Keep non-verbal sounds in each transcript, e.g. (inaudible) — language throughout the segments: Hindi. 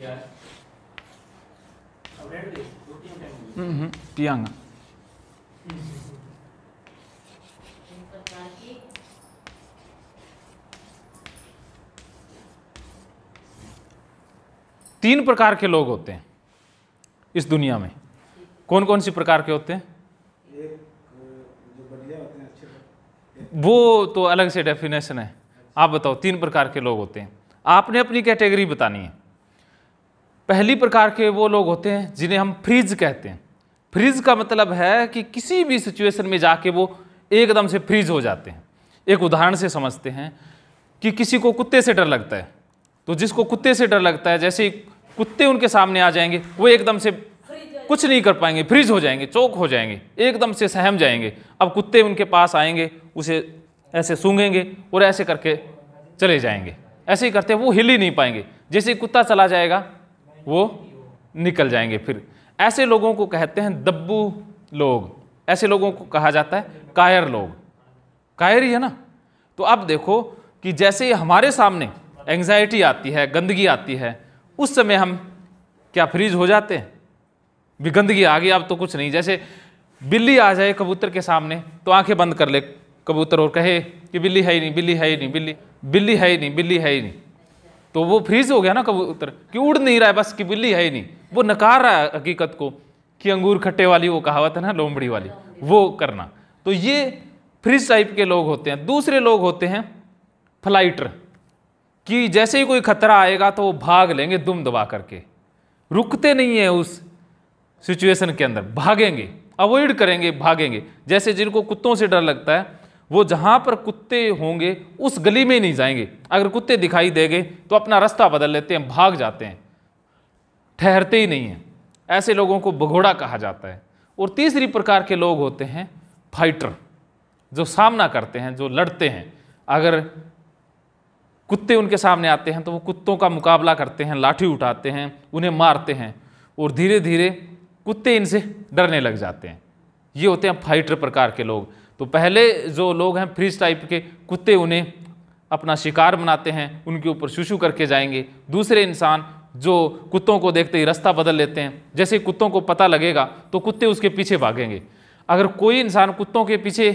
पियांग oh, mm-hmm. तीन प्रकार के लोग होते हैं इस दुनिया में कौन कौन सी प्रकार के होते हैं वो तो अलग से डेफिनेशन है आप बताओ तीन प्रकार के लोग होते हैं आपने अपनी कैटेगरी बतानी है पहली प्रकार के वो लोग होते हैं जिन्हें हम फ्रीज कहते हैं फ्रीज का मतलब है कि किसी भी सिचुएशन में जाके वो एकदम से फ्रीज हो जाते हैं एक उदाहरण से समझते हैं कि किसी को कुत्ते से डर लगता है तो जिसको कुत्ते से डर लगता है जैसे कुत्ते उनके सामने आ जाएंगे वो एकदम से कुछ नहीं कर पाएंगे फ्रीज हो जाएंगे चौक हो जाएंगे एकदम से सहम जाएंगे अब कुत्ते उनके पास आएंगे उसे ऐसे सूंघेंगे और ऐसे करके चले जाएंगे ऐसे ही करते वो हिल ही नहीं पाएंगे जैसे कुत्ता चला जाएगा वो निकल जाएंगे फिर ऐसे लोगों को कहते हैं दब्बू लोग ऐसे लोगों को कहा जाता है कायर लोग कायर ही है ना तो अब देखो कि जैसे ही हमारे सामने एंग्जाइटी आती है गंदगी आती है उस समय हम क्या फ्रीज हो जाते हैं भी गंदगी आ गई अब तो कुछ नहीं जैसे बिल्ली आ जाए कबूतर के सामने तो आंखें बंद कर ले कबूतर और कहे कि बिल्ली है ही नहीं बिल्ली है ही नहीं बिल्ली बिल्ली है ही नहीं बिल्ली है ही नहीं तो वो फ्रीज हो गया ना कबूतर कि उड़ नहीं रहा है बस कि बिल्ली है ही नहीं वो नकार रहा है हकीकत को कि अंगूर खट्टे वाली वो कहावत है ना लोमड़ी वाली वो करना तो ये फ्रिज टाइप के लोग होते हैं दूसरे लोग होते हैं फ्लाइटर कि जैसे ही कोई खतरा आएगा तो वो भाग लेंगे दुम दबा करके रुकते नहीं है उस सिचुएशन के अंदर भागेंगे अवॉइड करेंगे भागेंगे जैसे जिनको कुत्तों से डर लगता है वो जहाँ पर कुत्ते होंगे उस गली में नहीं जाएंगे अगर कुत्ते दिखाई देंगे तो अपना रास्ता बदल लेते हैं भाग जाते हैं ठहरते ही नहीं हैं ऐसे लोगों को भगोड़ा कहा जाता है और तीसरी प्रकार के लोग होते हैं फाइटर जो सामना करते हैं जो लड़ते हैं अगर कुत्ते उनके सामने आते हैं तो वो कुत्तों का मुकाबला करते हैं लाठी उठाते हैं उन्हें मारते हैं और धीरे धीरे कुत्ते इनसे डरने लग जाते हैं ये होते हैं फाइटर प्रकार के लोग तो पहले जो लोग हैं फ्रीज टाइप के कुत्ते उन्हें अपना शिकार बनाते हैं उनके ऊपर शुशु करके जाएंगे दूसरे इंसान जो कुत्तों को देखते ही रास्ता बदल लेते हैं जैसे कुत्तों को पता लगेगा तो कुत्ते उसके पीछे भागेंगे अगर कोई इंसान कुत्तों के पीछे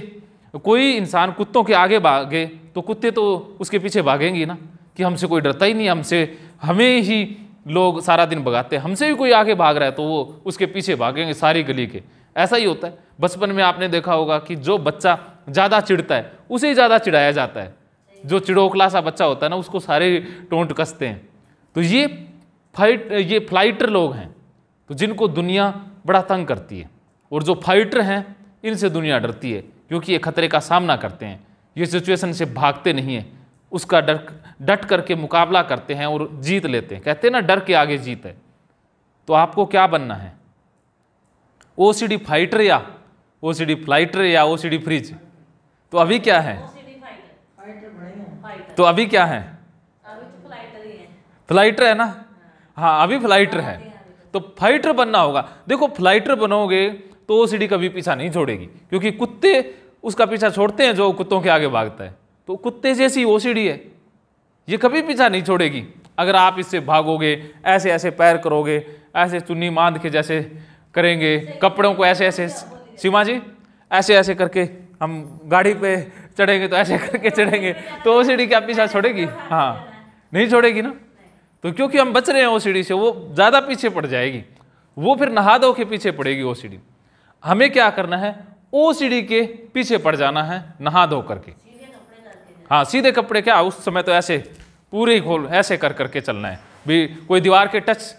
कोई इंसान कुत्तों के आगे भागे तो कुत्ते तो उसके पीछे भागेंगे ना कि हमसे कोई डरता ही नहीं हमसे हमें ही लोग सारा दिन भगाते हैं हमसे भी कोई आगे भाग रहा है तो वो उसके पीछे भागेंगे सारी गली के ऐसा ही होता है बचपन में आपने देखा होगा कि जो बच्चा ज़्यादा चिढ़ता है उसे ही ज़्यादा चिढ़ाया जाता है जो चिड़ोकला सा बच्चा होता है ना उसको सारे टोंट कसते हैं तो ये फाइट ये फ्लाइटर लोग हैं तो जिनको दुनिया बड़ा तंग करती है और जो फाइटर हैं इनसे दुनिया डरती है क्योंकि ये खतरे का सामना करते हैं ये सिचुएशन से भागते नहीं हैं उसका डर डट करके मुकाबला करते हैं और जीत लेते हैं कहते हैं ना डर के आगे जीत है तो आपको क्या बनना है ओ सी डी फाइटर या ओ सी डी फ्लाइटर या ओ सी डी फ्रिज तो अभी क्या है तो अभी क्या है फ्लाइटर तो है ना हाँ, हाँ अभी फ्लाइटर है हाँ, तो फाइटर बनना होगा देखो फ्लाइटर बनोगे तो ओ कभी पीछा नहीं छोड़ेगी क्योंकि कुत्ते उसका पीछा छोड़ते हैं जो कुत्तों के आगे भागता है तो कुत्ते जैसी ओसीडी है ये कभी पीछा नहीं छोड़ेगी अगर आप इससे भागोगे ऐसे ऐसे पैर करोगे ऐसे चुन्नी बांध के जैसे करेंगे कपड़ों को ऐसे ऐसे सीमा जी ऐसे ऐसे करके हम गाड़ी पे चढ़ेंगे तो ऐसे करके चढ़ेंगे तो ओ सीढ़ी क्या पीछा छोड़ेगी हाँ नहीं छोड़ेगी ना तो क्योंकि हम बच रहे हैं ओ सीढ़ी से वो ज़्यादा पीछे पड़ जाएगी वो फिर नहा दो के पीछे पड़ेगी ओ सीढ़ी हमें क्या करना है ओ सीढ़ी के पीछे पड़ जाना है नहा दो करके हाँ सीधे कपड़े क्या उस समय तो ऐसे पूरे खोल ऐसे कर करके चलना है भी कोई दीवार के टच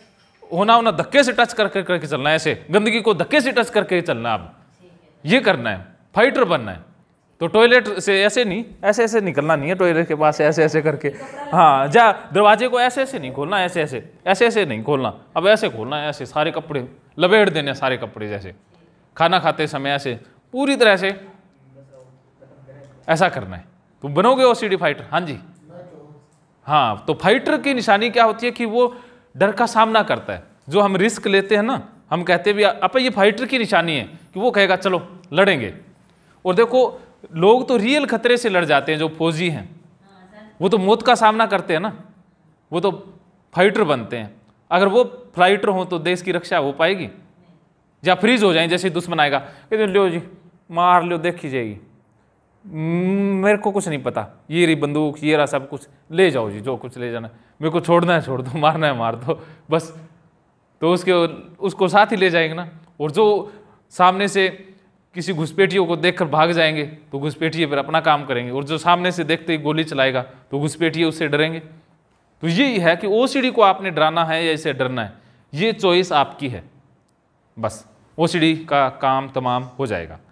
होना होना धक्के से टच कर करके चलना है ऐसे गंदगी को धक्के से टच करके चलना है अब ये करना है फाइटर बनना है तो टॉयलेट से ऐसे नहीं ऐसे ऐसे निकलना नहीं है टॉयलेट के पास ऐसे ऐसे करके हाँ जा दरवाजे को ऐसे ऐसे नहीं खोलना ऐसे ऐसे ऐसे ऐसे नहीं खोलना अब ऐसे खोलना है ऐसे सारे कपड़े लपेट देने सारे कपड़े जैसे खाना खाते समय ऐसे पूरी तरह से ऐसा करना है तुम तो बनोगे डी फाइटर हाँ जी हाँ तो फाइटर की निशानी क्या होती है कि वो डर का सामना करता है जो हम रिस्क लेते हैं ना हम कहते भी अपा ये फाइटर की निशानी है कि वो कहेगा चलो लड़ेंगे और देखो लोग तो रियल खतरे से लड़ जाते हैं जो फौजी हैं वो तो मौत का सामना करते हैं ना वो तो फाइटर बनते हैं अगर वो फ्लाइटर हों तो देश की रक्षा हो पाएगी या फ्रीज हो जाए जैसे दुश्मन आएगा कहते लो जी मार लो देखी जाएगी हम्म, मेरे को कुछ नहीं पता ये रही बंदूक ये रहा सब कुछ ले जाओ जी जो कुछ ले जाना मेरे को छोड़ना है छोड़ दो (laughs) मारना है मार दो बस तो उसके उसको साथ ही ले जाएंगे ना और जो सामने से किसी घुसपैठियों को देखकर भाग जाएंगे तो घुसपैठिए फिर अपना काम करेंगे और जो सामने से देखते ही गोली चलाएगा तो घुसपैठिए उससे डरेंगे तो ये है कि ओ को आपने डराना है या इसे डरना है ये चॉइस आपकी है बस ओ का काम तमाम हो जाएगा